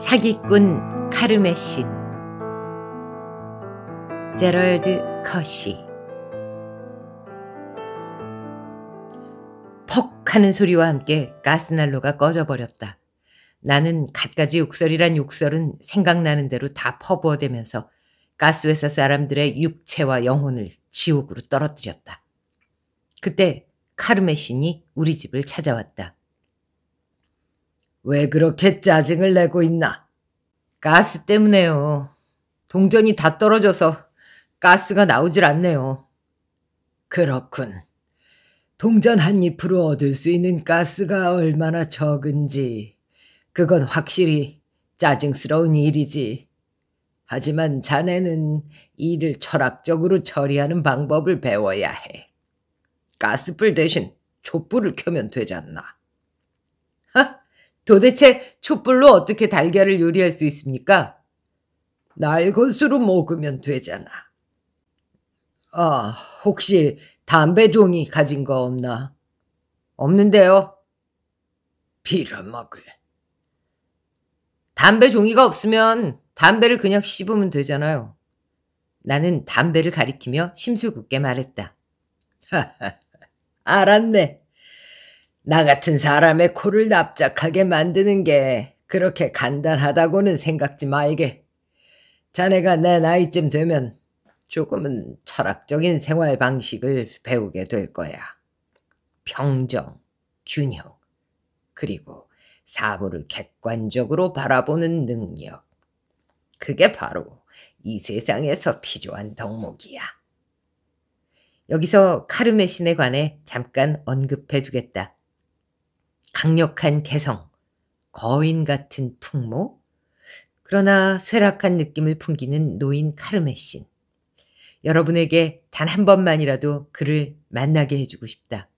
사기꾼 카르메 신 제럴드 커시 퍽 하는 소리와 함께 가스난로가 꺼져버렸다. 나는 갖가지 욕설이란 욕설은 생각나는 대로 다 퍼부어대면서 가스회사 사람들의 육체와 영혼을 지옥으로 떨어뜨렸다. 그때 카르메 신이 우리 집을 찾아왔다. 왜 그렇게 짜증을 내고 있나? 가스 때문에요. 동전이 다 떨어져서 가스가 나오질 않네요. 그렇군. 동전 한 잎으로 얻을 수 있는 가스가 얼마나 적은지 그건 확실히 짜증스러운 일이지. 하지만 자네는 이를 철학적으로 처리하는 방법을 배워야 해. 가스불 대신 촛불을 켜면 되지 않나? 하! 도대체 촛불로 어떻게 달걀을 요리할 수 있습니까? 날것으로 먹으면 되잖아. 아, 혹시 담배 종이 가진 거 없나? 없는데요. 빌어먹을. 담배 종이가 없으면 담배를 그냥 씹으면 되잖아요. 나는 담배를 가리키며 심술궂게 말했다. 알았네. 나 같은 사람의 코를 납작하게 만드는 게 그렇게 간단하다고는 생각지 말게. 자네가 내 나이쯤 되면 조금은 철학적인 생활 방식을 배우게 될 거야. 평정, 균형, 그리고 사물을 객관적으로 바라보는 능력. 그게 바로 이 세상에서 필요한 덕목이야. 여기서 카르메신에 관해 잠깐 언급해 주겠다. 강력한 개성, 거인 같은 풍모, 그러나 쇠락한 느낌을 풍기는 노인 카르메신. 여러분에게 단 한 번만이라도 그를 만나게 해주고 싶다.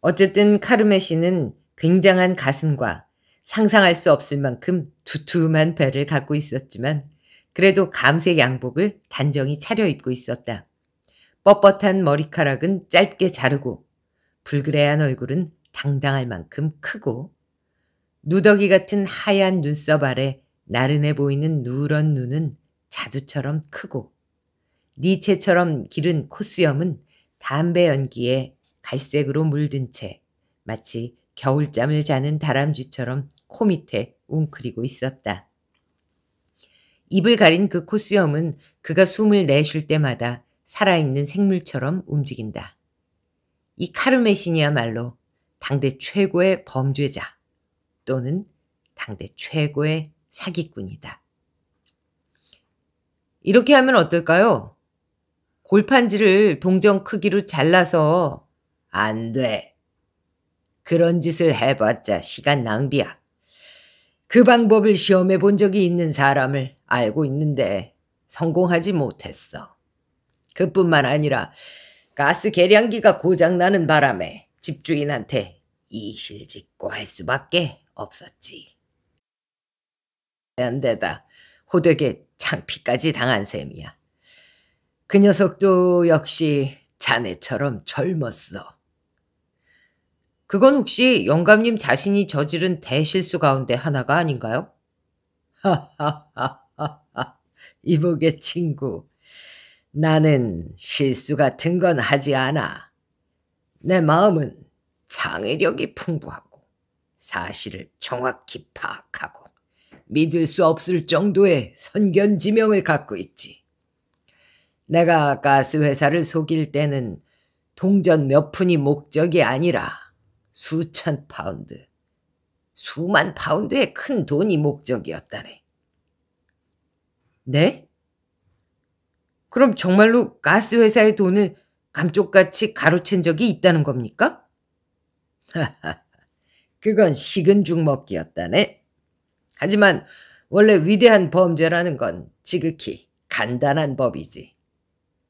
어쨌든 카르메신은 굉장한 가슴과 상상할 수 없을 만큼 두툼한 배를 갖고 있었지만 그래도 감색 양복을 단정히 차려입고 있었다. 뻣뻣한 머리카락은 짧게 자르고 불그레한 얼굴은 당당할 만큼 크고 누더기 같은 하얀 눈썹 아래 나른해 보이는 누런 눈은 자두처럼 크고 니체처럼 기른 콧수염은 담배 연기에 갈색으로 물든 채 마치 겨울잠을 자는 다람쥐처럼 코밑에 웅크리고 있었다. 입을 가린 그 콧수염은 그가 숨을 내쉴 때마다 살아있는 생물처럼 움직인다. 이 카르메신이야말로 당대 최고의 범죄자 또는 당대 최고의 사기꾼이다. 이렇게 하면 어떨까요? 골판지를 동전 크기로 잘라서 안 돼. 그런 짓을 해봤자 시간 낭비야. 그 방법을 시험해 본 적이 있는 사람을 알고 있는데 성공하지 못했어. 그뿐만 아니라 가스 계량기가 고장나는 바람에 집주인한테 이실직고 할 수밖에 없었지. 안되다 호되게 창피까지 당한 셈이야. 그 녀석도 역시 자네처럼 젊었어. 그건 혹시 영감님 자신이 저지른 대실수 가운데 하나가 아닌가요? 하하하하하 이보게 친구 나는 실수 같은 건 하지 않아. 내 마음은 장애력이 풍부하고 사실을 정확히 파악하고 믿을 수 없을 정도의 선견 지명을 갖고 있지. 내가 가스 회사를 속일 때는 동전 몇 푼이 목적이 아니라 수천 파운드, 수만 파운드의 큰 돈이 목적이었다네. 네? 그럼 정말로 가스 회사의 돈을 감쪽같이 가로챈 적이 있다는 겁니까? 그건 식은 죽 먹기였다네. 하지만 원래 위대한 범죄라는 건 지극히 간단한 법이지.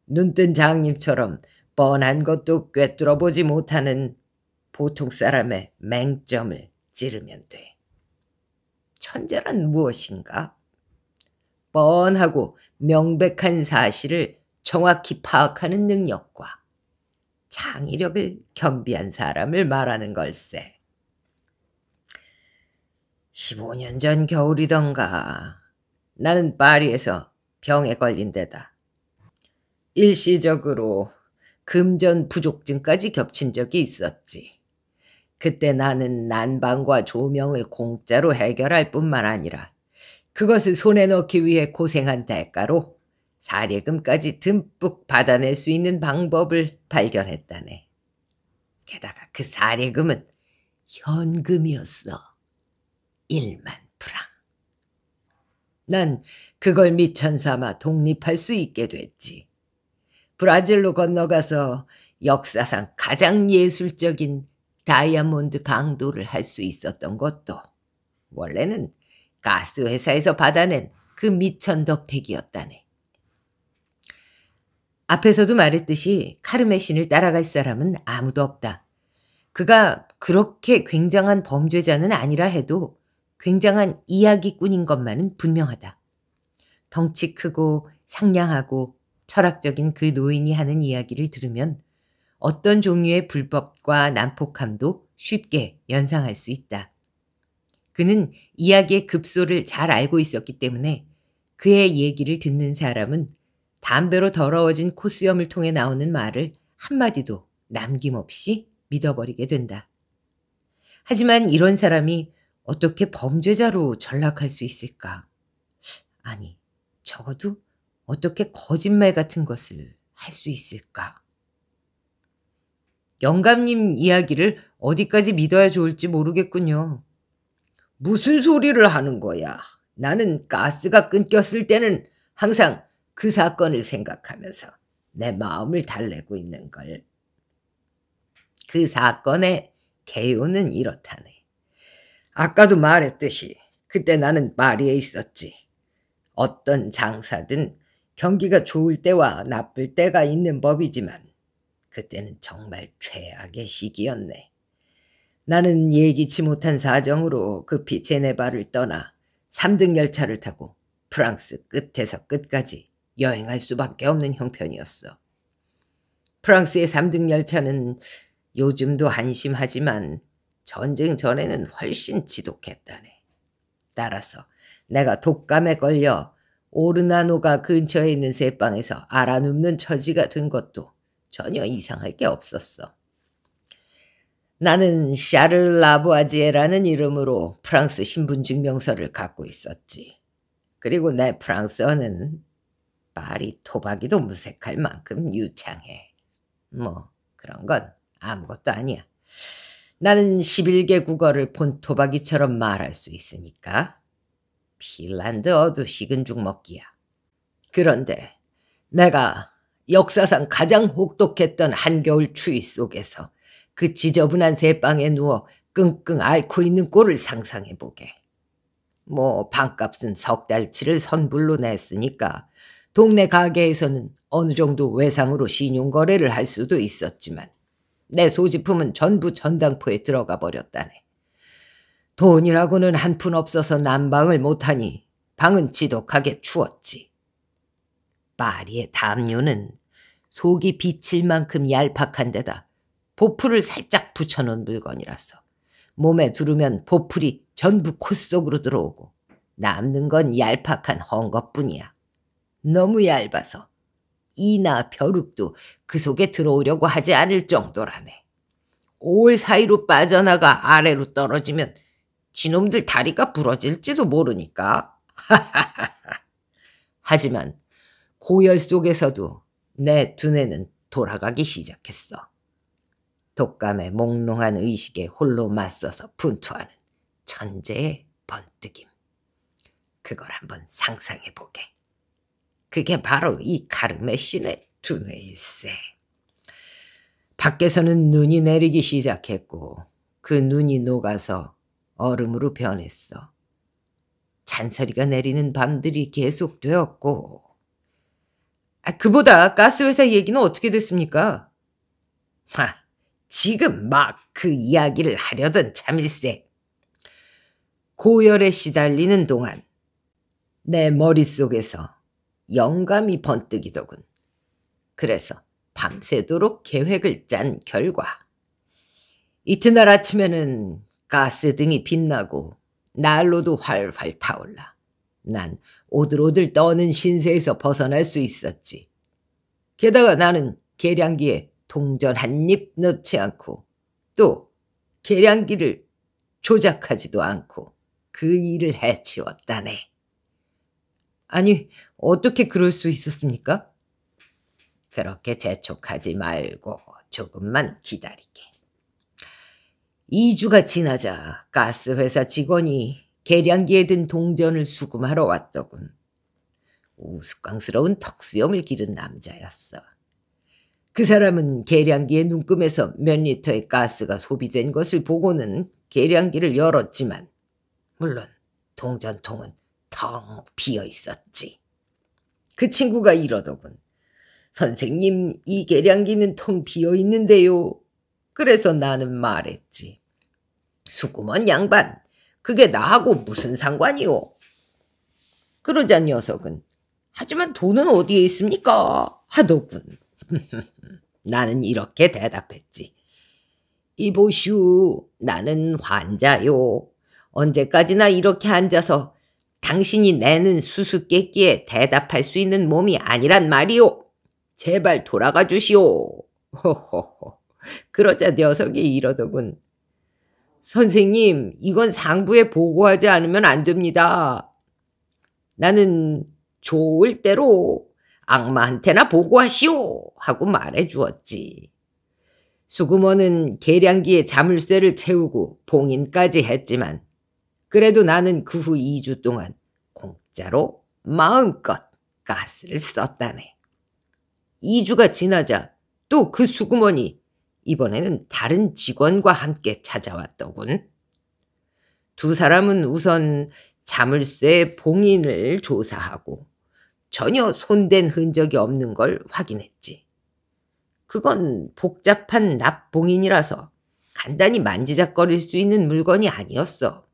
눈뜬 장님처럼 뻔한 것도 꿰뚫어보지 못하는 보통 사람의 맹점을 찌르면 돼. 천재란 무엇인가? 뻔하고 명백한 사실을 정확히 파악하는 능력과 창의력을 겸비한 사람을 말하는 걸세. 15년 전 겨울이던가 나는 파리에서 병에 걸린 데다. 일시적으로 금전 부족증까지 겹친 적이 있었지. 그때 나는 난방과 조명을 공짜로 해결할 뿐만 아니라 그것을 손에 넣기 위해 고생한 대가로 사례금까지 듬뿍 받아낼 수 있는 방법을 발견했다네. 게다가 그 사례금은 현금이었어. 1만 프랑. 난 그걸 미천 삼아 독립할 수 있게 됐지. 브라질로 건너가서 역사상 가장 예술적인 다이아몬드 강도를 할 수 있었던 것도 원래는 가스회사에서 받아낸 그 미천 덕택이었다네. 앞에서도 말했듯이 카르메 신을 따라갈 사람은 아무도 없다. 그가 그렇게 굉장한 범죄자는 아니라 해도 굉장한 이야기꾼인 것만은 분명하다. 덩치 크고 상냥하고 철학적인 그 노인이 하는 이야기를 들으면 어떤 종류의 불법과 난폭함도 쉽게 연상할 수 있다. 그는 이야기의 급소를 잘 알고 있었기 때문에 그의 얘기를 듣는 사람은 담배로 더러워진 코수염을 통해 나오는 말을 한마디도 남김없이 믿어버리게 된다. 하지만 이런 사람이 어떻게 범죄자로 전락할 수 있을까? 아니, 적어도 어떻게 거짓말 같은 것을 할 수 있을까? 영감님 이야기를 어디까지 믿어야 좋을지 모르겠군요. 무슨 소리를 하는 거야? 나는 가스가 끊겼을 때는 항상 그 사건을 생각하면서 내 마음을 달래고 있는 걸. 그 사건의 개요는 이렇다네. 아까도 말했듯이 그때 나는 마리에 있었지. 어떤 장사든 경기가 좋을 때와 나쁠 때가 있는 법이지만 그때는 정말 최악의 시기였네. 나는 예기치 못한 사정으로 급히 제네바를 떠나 3등 열차를 타고 프랑스 끝에서 끝까지 여행할 수밖에 없는 형편이었어. 프랑스의 3등 열차는 요즘도 한심하지만 전쟁 전에는 훨씬 지독했다네. 따라서 내가 독감에 걸려 오르나노가 근처에 있는 새방에서 알아눕는 처지가 된 것도 전혀 이상할 게 없었어. 나는 샤를 라부아지에라는 이름으로 프랑스 신분증명서를 갖고 있었지. 그리고 내 프랑스어는 말이 토박이도 무색할 만큼 유창해. 뭐 그런 건 아무것도 아니야. 나는 11개 국어를 본토박이처럼 말할 수 있으니까. 핀란드 어두 식은 죽 먹기야. 그런데 내가 역사상 가장 혹독했던 한겨울 추위 속에서 그 지저분한 새빵에 누워 끙끙 앓고 있는 꼴을 상상해보게. 뭐방값은석 달치를 선불로 냈으니까 동네 가게에서는 어느 정도 외상으로 신용거래를 할 수도 있었지만 내 소지품은 전부 전당포에 들어가 버렸다네. 돈이라고는 한 푼 없어서 난방을 못하니 방은 지독하게 추웠지. 파리의 담요는 속이 비칠 만큼 얄팍한 데다 보풀을 살짝 붙여놓은 물건이라서 몸에 두르면 보풀이 전부 콧속으로 들어오고 남는 건 얄팍한 헝것뿐이야 너무 얇아서 이나 벼룩도 그 속에 들어오려고 하지 않을 정도라네. 올 사이로 빠져나가 아래로 떨어지면 지놈들 다리가 부러질지도 모르니까. 하지만 고열 속에서도 내 두뇌는 돌아가기 시작했어. 독감의 몽롱한 의식에 홀로 맞서서 분투하는 천재의 번뜩임. 그걸 한번 상상해보게. 그게 바로 이 가르메신의 두뇌일세. 밖에서는 눈이 내리기 시작했고 그 눈이 녹아서 얼음으로 변했어. 잔소리가 내리는 밤들이 계속되었고 아, 그보다 가스회사 얘기는 어떻게 됐습니까? 하, 지금 막 그 이야기를 하려던 참일세. 고열에 시달리는 동안 내 머릿속에서 영감이 번뜩이더군. 그래서 밤새도록 계획을 짠 결과 이튿날 아침에는 가스등이 빛나고 난로도 활활 타올라 난 오들오들 떠는 신세에서 벗어날 수 있었지. 게다가 나는 계량기에 동전 한 입 넣지 않고 또 계량기를 조작하지도 않고 그 일을 해치웠다네. 아니, 어떻게 그럴 수 있었습니까? 그렇게 재촉하지 말고 조금만 기다리게. 2주가 지나자 가스회사 직원이 계량기에 든 동전을 수금하러 왔더군. 우스꽝스러운 턱수염을 기른 남자였어. 그 사람은 계량기의 눈금에서 몇 리터의 가스가 소비된 것을 보고는 계량기를 열었지만 물론 동전통은 텅 비어 있었지. 그 친구가 이러더군. 선생님, 이 계량기는 텅 비어 있는데요. 그래서 나는 말했지. 수구먼 양반, 그게 나하고 무슨 상관이오? 그러자 녀석은 하지만 돈은 어디에 있습니까? 하더군. 나는 이렇게 대답했지. 이보슈, 나는 환자요. 언제까지나 이렇게 앉아서 당신이 내는 수수께끼에 대답할 수 있는 몸이 아니란 말이오. 제발 돌아가 주시오. 호호호. 그러자 녀석이 이러더군. 선생님, 이건 상부에 보고하지 않으면 안 됩니다. 나는 좋을 대로 악마한테나 보고하시오 하고 말해 주었지. 수구머는 계량기에 자물쇠를 채우고 봉인까지 했지만 그래도 나는 그 후 2주 동안 공짜로 마음껏 가스를 썼다네. 2주가 지나자 또 그 수구머니 이번에는 다른 직원과 함께 찾아왔더군. 두 사람은 우선 자물쇠 봉인을 조사하고 전혀 손댄 흔적이 없는 걸 확인했지. 그건 복잡한 납봉인이라서 간단히 만지작거릴 수 있는 물건이 아니었어.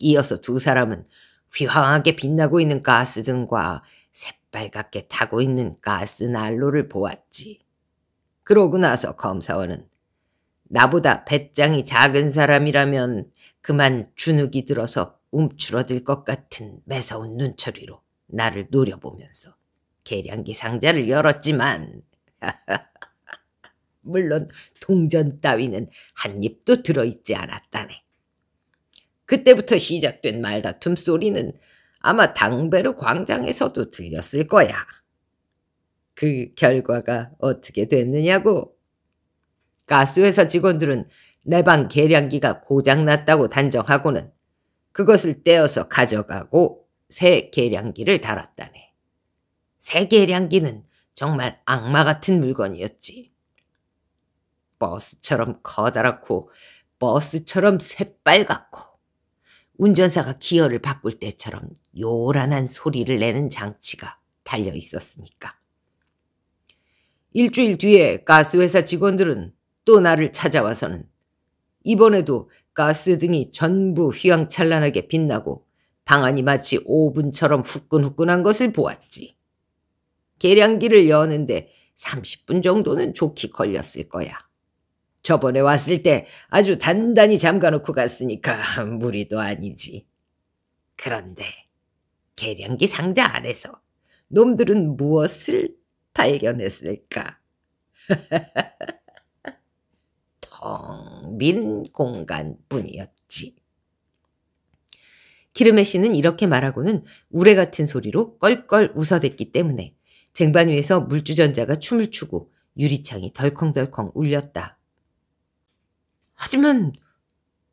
이어서 두 사람은 휘황하게 빛나고 있는 가스 등과 새빨갛게 타고 있는 가스 난로를 보았지. 그러고 나서 검사원은 나보다 배짱이 작은 사람이라면 그만 주눅이 들어서 움츠러들 것 같은 매서운 눈초리로 나를 노려보면서 계량기 상자를 열었지만 물론 동전 따위는 한 입도 들어있지 않았다네. 그때부터 시작된 말다툼 소리는 아마 당배로 광장에서도 들렸을 거야. 그 결과가 어떻게 됐느냐고. 가스회사 직원들은 내 방 계량기가 고장났다고 단정하고는 그것을 떼어서 가져가고 새 계량기를 달았다네. 새 계량기는 정말 악마 같은 물건이었지. 버스처럼 커다랗고 버스처럼 새빨갛고 운전사가 기어를 바꿀 때처럼 요란한 소리를 내는 장치가 달려 있었으니까. 일주일 뒤에 가스회사 직원들은 또 나를 찾아와서는 이번에도 가스 등이 전부 휘황찬란하게 빛나고 방안이 마치 오븐처럼 후끈후끈한 것을 보았지. 계량기를 여는데 30분 정도는 좋게 걸렸을 거야. 저번에 왔을 때 아주 단단히 잠가놓고 갔으니까 무리도 아니지. 그런데 계량기 상자 안에서 놈들은 무엇을 발견했을까? 텅 빈 공간뿐이었지. 기름의 씨는 이렇게 말하고는 우레 같은 소리로 껄껄 웃어댔기 때문에 쟁반 위에서 물주전자가 춤을 추고 유리창이 덜컹덜컹 울렸다. 하지만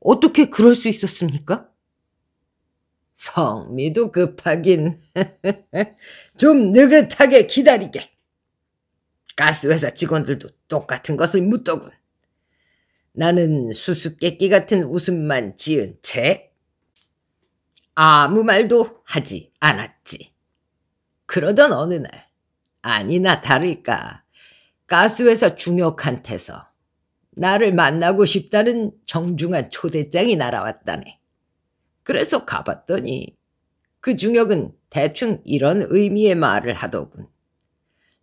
어떻게 그럴 수 있었습니까? 성미도 급하긴 좀 느긋하게 기다리게. 가스회사 직원들도 똑같은 것을 묻더군. 나는 수수께끼 같은 웃음만 지은 채 아무 말도 하지 않았지. 그러던 어느 날 아니나 다를까 가스회사 중역한테서 나를 만나고 싶다는 정중한 초대장이 날아왔다네. 그래서 가봤더니 그 중역은 대충 이런 의미의 말을 하더군.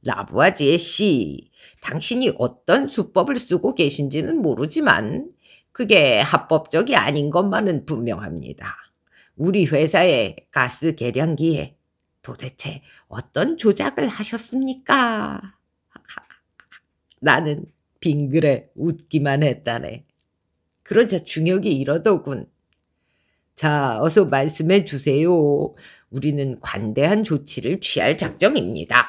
라부아지의 씨, 당신이 어떤 수법을 쓰고 계신지는 모르지만 그게 합법적이 아닌 것만은 분명합니다. 우리 회사의 가스 계량기에 도대체 어떤 조작을 하셨습니까? 나는 빙그레 웃기만 했다네. 그러자 중혁이 이러더군. 자, 어서 말씀해 주세요. 우리는 관대한 조치를 취할 작정입니다.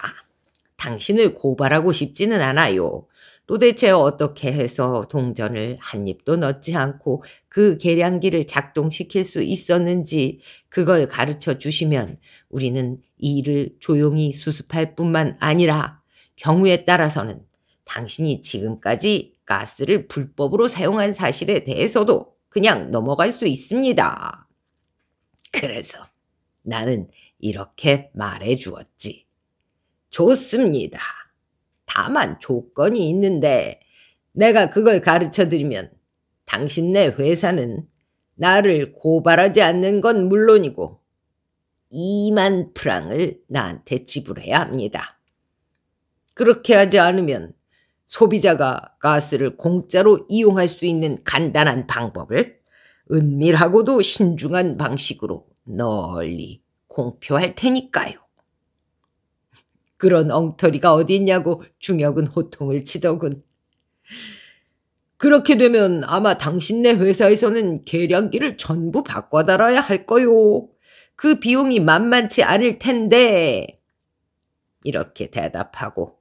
당신을 고발하고 싶지는 않아요. 도대체 어떻게 해서 동전을 한 입도 넣지 않고 그 계량기를 작동시킬 수 있었는지 그걸 가르쳐 주시면 우리는 이 일을 조용히 수습할 뿐만 아니라 경우에 따라서는 당신이 지금까지 가스를 불법으로 사용한 사실에 대해서도 그냥 넘어갈 수 있습니다. 그래서 나는 이렇게 말해 주었지. 좋습니다. 다만 조건이 있는데 내가 그걸 가르쳐 드리면 당신네 회사는 나를 고발하지 않는 건 물론이고 2만 프랑을 나한테 지불해야 합니다. 그렇게 하지 않으면 소비자가 가스를 공짜로 이용할 수 있는 간단한 방법을 은밀하고도 신중한 방식으로 널리 공표할 테니까요. 그런 엉터리가 어디있냐고 중혁은 호통을 치더군. 그렇게 되면 아마 당신네 회사에서는 계량기를 전부 바꿔 달아야 할 거요. 그 비용이 만만치 않을 텐데. 이렇게 대답하고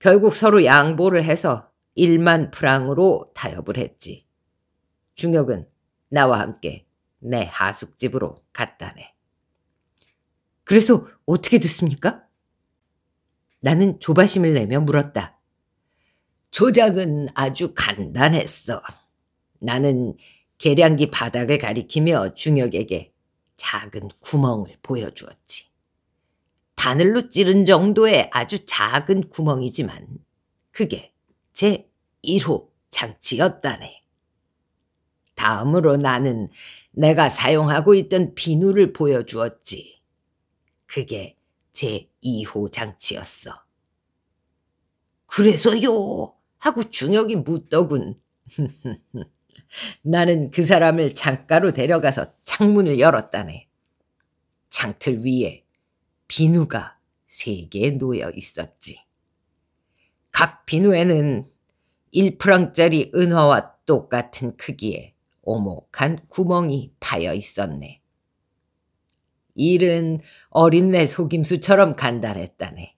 결국 서로 양보를 해서 1만 프랑으로 타협을 했지. 중혁은 나와 함께 내 하숙집으로 갔다네. 그래서 어떻게 됐습니까? 나는 조바심을 내며 물었다. 조작은 아주 간단했어. 나는 계량기 바닥을 가리키며 중혁에게 작은 구멍을 보여주었지. 바늘로 찌른 정도의 아주 작은 구멍이지만 그게 제 1호 장치였다네. 다음으로 나는 내가 사용하고 있던 비누를 보여주었지. 그게 제 2호 장치였어. 그래서요 하고 중혁이 묻더군. 나는 그 사람을 창가로 데려가서 창문을 열었다네. 창틀 위에 비누가 세 개 놓여 있었지. 각 비누에는 1프랑짜리 은화와 똑같은 크기의 오목한 구멍이 파여 있었네. 일은 어린내 속임수처럼 간단했다네.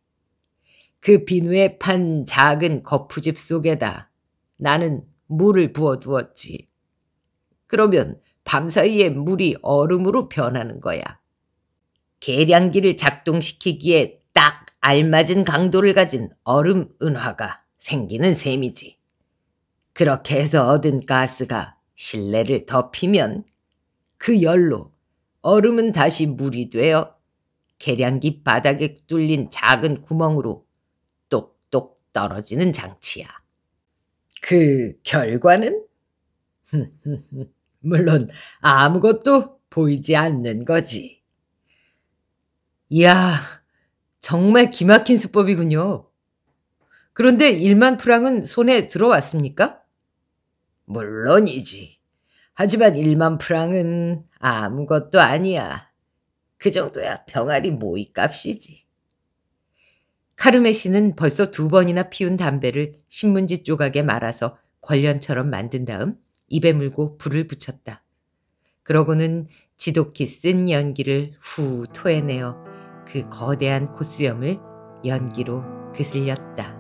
그 비누에 판 작은 거푸집 속에다 나는 물을 부어두었지. 그러면 밤사이에 물이 얼음으로 변하는 거야. 계량기를 작동시키기에 딱 알맞은 강도를 가진 얼음 은화가 생기는 셈이지. 그렇게 해서 얻은 가스가 실내를 덮이면 그 열로 얼음은 다시 물이 되어 계량기 바닥에 뚫린 작은 구멍으로 똑똑 떨어지는 장치야. 그 결과는? 물론 아무것도 보이지 않는 거지. 이야, 정말 기막힌 수법이군요. 그런데 1만 프랑은 손에 들어왔습니까? 물론이지. 하지만 1만 프랑은 아무것도 아니야. 그 정도야 병아리 모이 값이지. 카르메 씨는 벌써 두 번이나 피운 담배를 신문지 조각에 말아서 관련처럼 만든 다음 입에 물고 불을 붙였다. 그러고는 지독히 쓴 연기를 후 토해내어 그 거대한 콧수염을 연기로 그슬렸다.